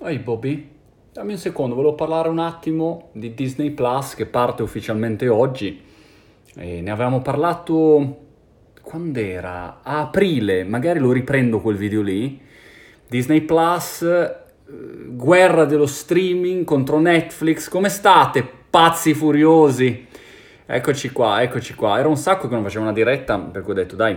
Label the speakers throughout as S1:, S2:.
S1: Ehi Bobby, dammi un secondo, volevo parlare un attimo di Disney Plus che parte ufficialmente oggi. E ne avevamo parlato quando era? A aprile, magari lo riprendo quel video lì. Disney Plus, eh, guerra dello streaming contro Netflix. Come state, pazzi furiosi? Eccoci qua, eccoci qua. Era un sacco che non facevo una diretta, per cui ho detto dai,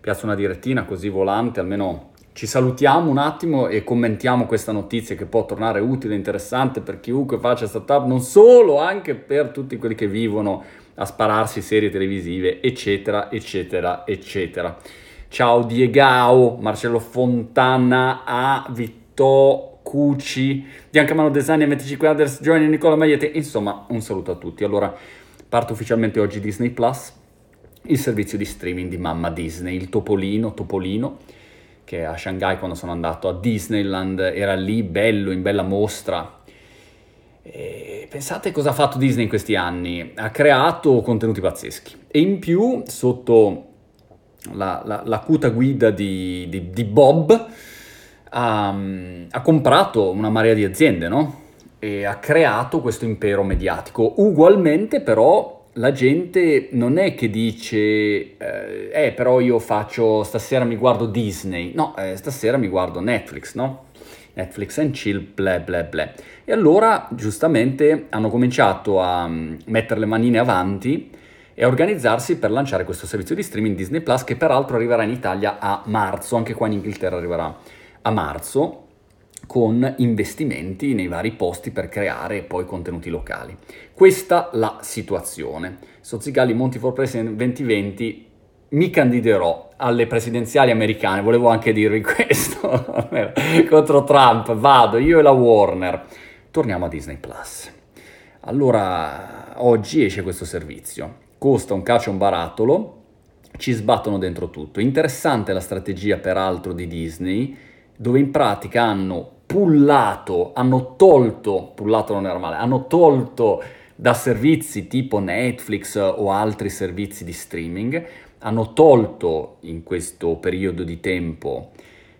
S1: piazzo una direttina così volante, almeno ci salutiamo un attimo e commentiamo questa notizia che può tornare utile e interessante per chiunque faccia startup, non solo, anche per tutti quelli che vivono a spararsi serie televisive, eccetera, eccetera, eccetera. Ciao Diego, Marcello Fontana, A. Vitto Cuci, Biancamano Design, MTC Quaders, Giovanni Nicola Magliette, insomma un saluto a tutti. Allora, parte ufficialmente oggi Disney Plus, il servizio di streaming di mamma Disney, il Topolino, Topolino che a Shanghai quando sono andato a Disneyland era lì bello, in bella mostra. E pensate cosa ha fatto Disney in questi anni, ha creato contenuti pazzeschi e in più sotto la, la, l'acuta guida di, di, di Bob ha, ehm, ha, comprato una marea di aziende no? e ha creato questo impero mediatico. Ugualmente però la gente non è che dice, eh, eh, però io faccio, stasera mi guardo Disney, no, eh, stasera mi guardo Netflix, no? Netflix and chill, bla bla bla. E allora, giustamente, hanno cominciato a mm, mettere le manine avanti e a organizzarsi per lanciare questo servizio di streaming Disney Plus, che peraltro arriverà in Italia a marzo, anche qua in Inghilterra arriverà a marzo, con investimenti nei vari posti per creare poi contenuti locali. Questa la situazione. Sozzigalli Monti for President 2020 mi candiderò alle presidenziali americane, volevo anche dirvi questo, contro Trump, vado io e la Warner. Torniamo a Disney Plus. Allora, oggi esce questo servizio. Costa un calcio e un barattolo, ci sbattono dentro tutto. Interessante la strategia peraltro di Disney dove in pratica hanno pullato, hanno tolto, pullato non era male, hanno tolto da servizi tipo Netflix o altri servizi di streaming, hanno tolto in questo periodo di tempo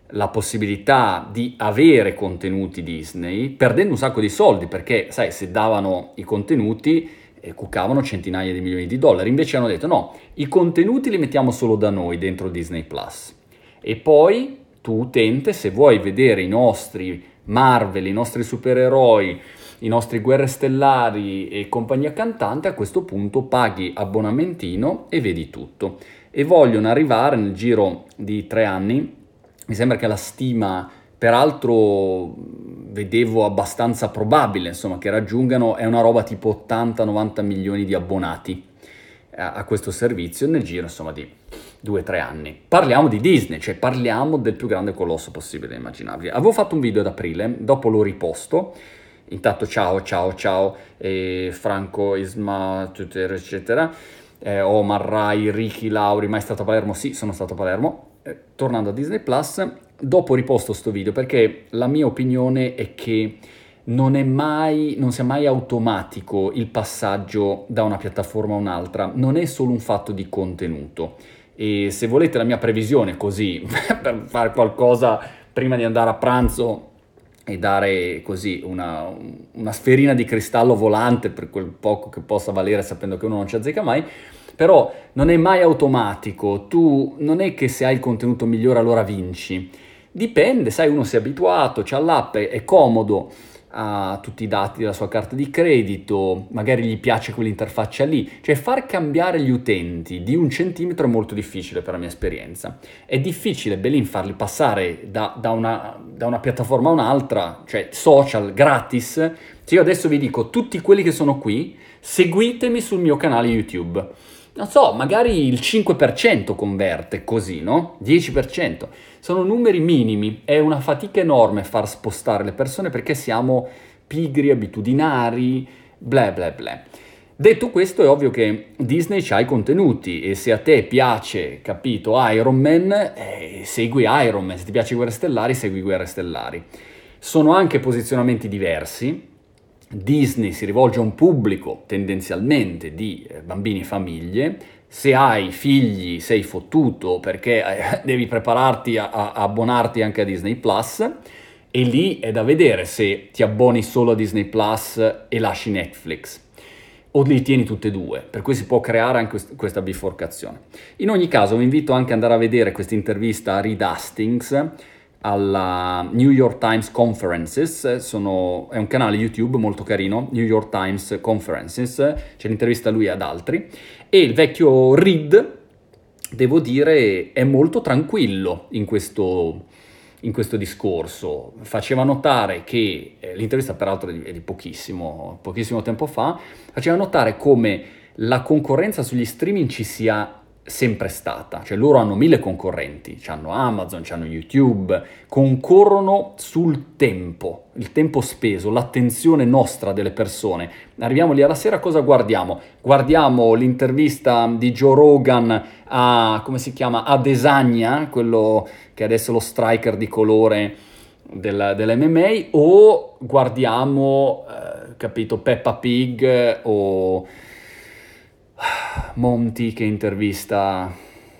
S1: la possibilità di avere contenuti Disney, perdendo un sacco di soldi, perché sai, se davano i contenuti eh, cucavano centinaia di milioni di dollari, invece hanno detto no, i contenuti li mettiamo solo da noi dentro Disney Plus. E poi tu utente, se vuoi vedere i nostri Marvel, i nostri supereroi, i nostri guerre stellari e compagnia cantante, a questo punto paghi abbonamentino e vedi tutto. E vogliono arrivare nel giro di tre anni, mi sembra che la stima, peraltro vedevo abbastanza probabile, insomma, che raggiungano, è una roba tipo 80-90 milioni di abbonati a, questo servizio nel giro insomma di due o tre anni. Parliamo di Disney, cioè parliamo del più grande colosso possibile e immaginabile. Avevo fatto un video ad aprile, dopo l'ho riposto. Intanto ciao, ciao, ciao, eh, Franco, Isma, Tuter, eccetera. Eh, Omar Rai, Ricky, Lauri, mai stato a Palermo? Sì, sono stato a Palermo. Eh, tornando a Disney Plus, dopo riposto questo video perché la mia opinione è che non è mai, non sia mai automatico il passaggio da una piattaforma a un'altra, non è solo un fatto di contenuto. E se volete la mia previsione così, per fare qualcosa prima di andare a pranzo e dare così una, una, sferina di cristallo volante per quel poco che possa valere sapendo che uno non ci azzecca mai, però non è mai automatico, tu non è che se hai il contenuto migliore allora vinci, dipende, sai uno si è abituato, c'ha l'app, è comodo, ha tutti i dati della sua carta di credito, magari gli piace quell'interfaccia lì, cioè far cambiare gli utenti di un centimetro è molto difficile per la mia esperienza. È difficile Belin farli passare da, da, una, da una piattaforma a un'altra, cioè social gratis. Se io adesso vi dico tutti quelli che sono qui, seguitemi sul mio canale YouTube non so, magari il 5% converte così, no? 10%. Sono numeri minimi, è una fatica enorme far spostare le persone perché siamo pigri, abitudinari, bla bla bla. Detto questo, è ovvio che Disney ha i contenuti e se a te piace, capito, Iron Man, eh, segui Iron Man, se ti piace Guerre Stellari, segui Guerre Stellari. Sono anche posizionamenti diversi, Disney si rivolge a un pubblico tendenzialmente di eh, bambini e famiglie, se hai figli sei fottuto perché eh, devi prepararti a, a abbonarti anche a Disney Plus e lì è da vedere se ti abboni solo a Disney Plus e lasci Netflix o li tieni tutte e due, per cui si può creare anche questa biforcazione. In ogni caso vi invito anche ad andare a vedere questa intervista a Reed Hastings alla New York Times Conferences, sono, è un canale YouTube molto carino, New York Times Conferences, c'è l'intervista lui ad altri, e il vecchio Reed, devo dire, è molto tranquillo in questo, in questo discorso. Faceva notare che, eh, l'intervista peraltro è di, è di pochissimo, pochissimo tempo fa, faceva notare come la concorrenza sugli streaming ci sia sempre stata, cioè loro hanno mille concorrenti, hanno Amazon, hanno YouTube, concorrono sul tempo, il tempo speso, l'attenzione nostra delle persone. Arriviamo lì alla sera, cosa guardiamo? Guardiamo l'intervista di Joe Rogan a, come si chiama, a Desagna, quello che adesso è lo striker di colore del, dell'MMA, o guardiamo, eh, capito, Peppa Pig eh, o Monti che intervista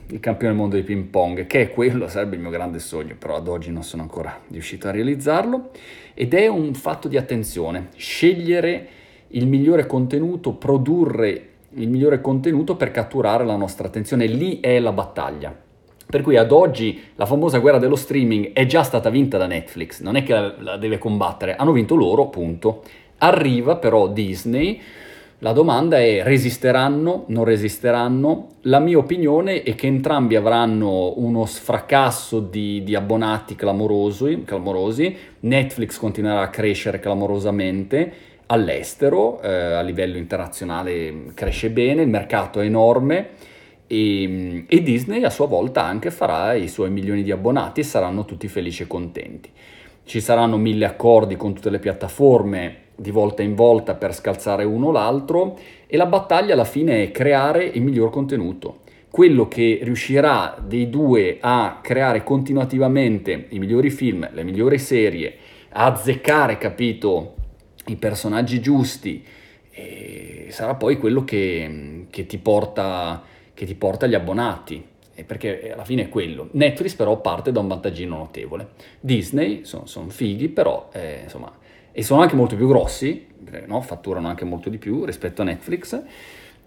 S1: il campione del mondo di ping pong, che è quello, sarebbe il mio grande sogno, però ad oggi non sono ancora riuscito a realizzarlo, ed è un fatto di attenzione, scegliere il migliore contenuto, produrre il migliore contenuto per catturare la nostra attenzione, lì è la battaglia. Per cui ad oggi la famosa guerra dello streaming è già stata vinta da Netflix, non è che la, deve combattere, hanno vinto loro, punto. Arriva però Disney la domanda è resisteranno, non resisteranno? La mia opinione è che entrambi avranno uno sfracasso di, di abbonati clamorosi, clamorosi, Netflix continuerà a crescere clamorosamente, all'estero, eh, a livello internazionale cresce bene, il mercato è enorme e, ehm, e Disney a sua volta anche farà i suoi milioni di abbonati e saranno tutti felici e contenti. Ci saranno mille accordi con tutte le piattaforme di volta in volta per scalzare uno l'altro e la battaglia alla fine è creare il miglior contenuto. Quello che riuscirà dei due a creare continuativamente i migliori film, le migliori serie, a azzeccare, capito, i personaggi giusti, sarà poi quello che, che, ti porta, che ti porta gli abbonati perché alla fine è quello. Netflix però parte da un vantaggino notevole. Disney sono son fighi, però eh, insomma e sono anche molto più grossi, no? fatturano anche molto di più rispetto a Netflix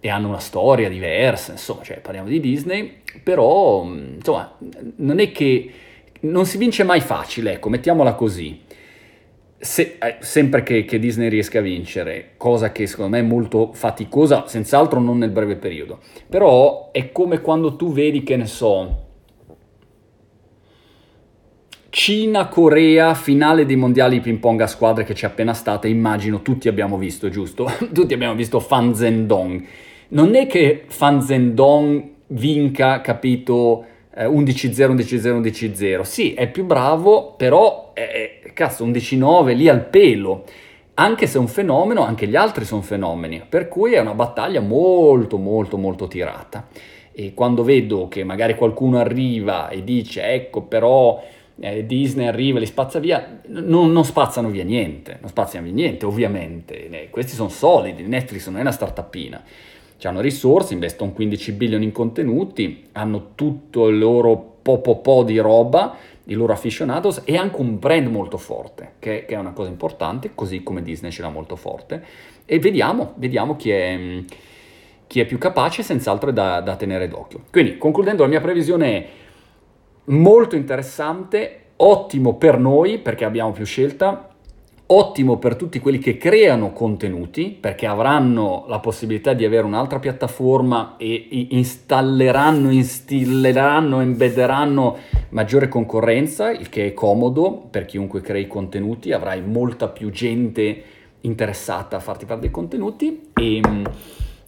S1: e hanno una storia diversa, insomma, cioè, parliamo di Disney, però mm, insomma, non è che non si vince mai facile, ecco, mettiamola così. Se, eh, sempre che, che, Disney riesca a vincere, cosa che secondo me è molto faticosa, senz'altro non nel breve periodo, però è come quando tu vedi, che ne so, Cina-Corea, finale dei mondiali ping pong a squadre che c'è appena stata, immagino tutti abbiamo visto, giusto? tutti abbiamo visto Fan Zendong. Non è che Fan Zendong vinca, capito, 11-0, 11-0, 11-0. Sì, è più bravo, però, è, eh, eh, cazzo, 11-9 lì al pelo. Anche se è un fenomeno, anche gli altri sono fenomeni, per cui è una battaglia molto, molto, molto tirata. E quando vedo che magari qualcuno arriva e dice, ecco, però eh, Disney arriva e li spazza via, non, non, spazzano via niente, non spazzano via niente ovviamente, eh, questi sono solidi, Netflix non è una startupina, hanno risorse, investono 15 billion in contenuti, hanno tutto il loro po' po', po di roba, i loro aficionados e anche un brand molto forte, che, che, è una cosa importante, così come Disney ce l'ha molto forte. E vediamo, vediamo chi è, mm, chi è più capace, senz'altro è da, da tenere d'occhio. Quindi, concludendo, la mia previsione è molto interessante, ottimo per noi perché abbiamo più scelta, ottimo per tutti quelli che creano contenuti perché avranno la possibilità di avere un'altra piattaforma e installeranno, instilleranno, embedderanno maggiore concorrenza, il che è comodo per chiunque crei contenuti, avrai molta più gente interessata a farti fare dei contenuti e, ehm,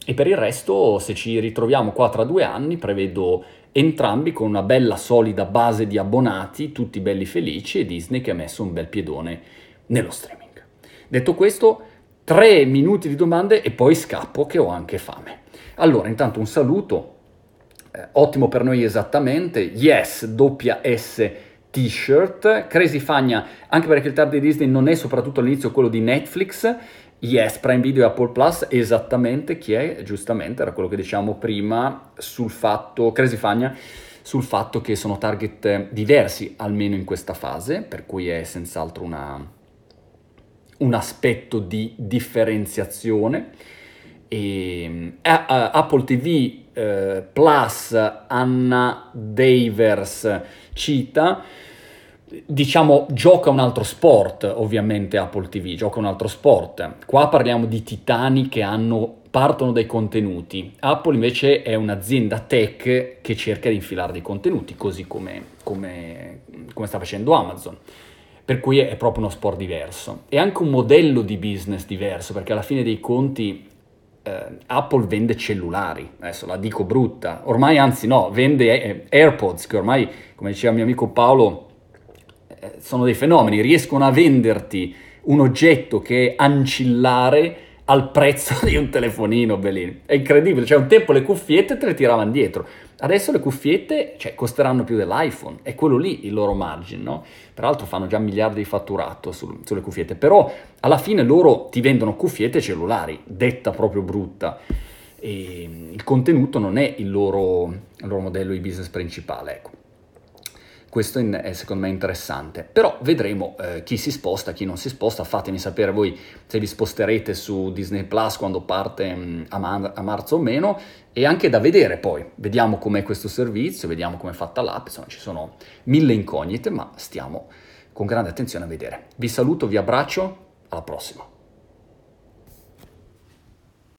S1: e per il resto se ci ritroviamo qua tra due anni prevedo entrambi con una bella solida base di abbonati, tutti belli felici e Disney che ha messo un bel piedone nello streaming. Detto questo, tre minuti di domande e poi scappo che ho anche fame. Allora, intanto un saluto, eh, ottimo per noi esattamente, yes, doppia S t-shirt, Crazy Fagna, anche perché il tab di Disney non è soprattutto all'inizio quello di Netflix, Yes, Prime Video e Apple Plus, esattamente chi è, giustamente, era quello che diciamo prima sul fatto, Crazy Fagna, sul fatto che sono target diversi, almeno in questa fase, per cui è senz'altro una, un aspetto di differenziazione. E, ehm, a, Apple TV eh, Plus, Anna Davers cita, diciamo gioca un altro sport ovviamente Apple TV, gioca un altro sport. Qua parliamo di titani che hanno, partono dai contenuti. Apple invece è un'azienda tech che cerca di infilare dei contenuti, così come, come, come sta facendo Amazon per cui è proprio uno sport diverso. È anche un modello di business diverso, perché alla fine dei conti eh, Apple vende cellulari, adesso la dico brutta, ormai anzi no, vende eh, eh, AirPods che ormai, come diceva mio amico Paolo, eh, sono dei fenomeni, riescono a venderti un oggetto che è ancillare al prezzo di un telefonino Belin. È incredibile, cioè un tempo le cuffiette te le tiravano dietro, adesso le cuffiette cioè, costeranno più dell'iPhone, è quello lì il loro margin, no? Tra l'altro fanno già miliardi di fatturato su, sulle cuffiette, però alla fine loro ti vendono cuffiette cellulari, detta proprio brutta. E il contenuto non è il loro, il loro modello di business principale, ecco. Questo è secondo me interessante. Però vedremo eh, chi si sposta, chi non si sposta. Fatemi sapere voi se vi sposterete su Disney Plus quando parte mh, mm, a, man- a marzo o meno. E anche da vedere poi. Vediamo com'è questo servizio, vediamo com'è fatta l'app. Insomma, ci sono mille incognite, ma stiamo con grande attenzione a vedere. Vi saluto, vi abbraccio, alla prossima.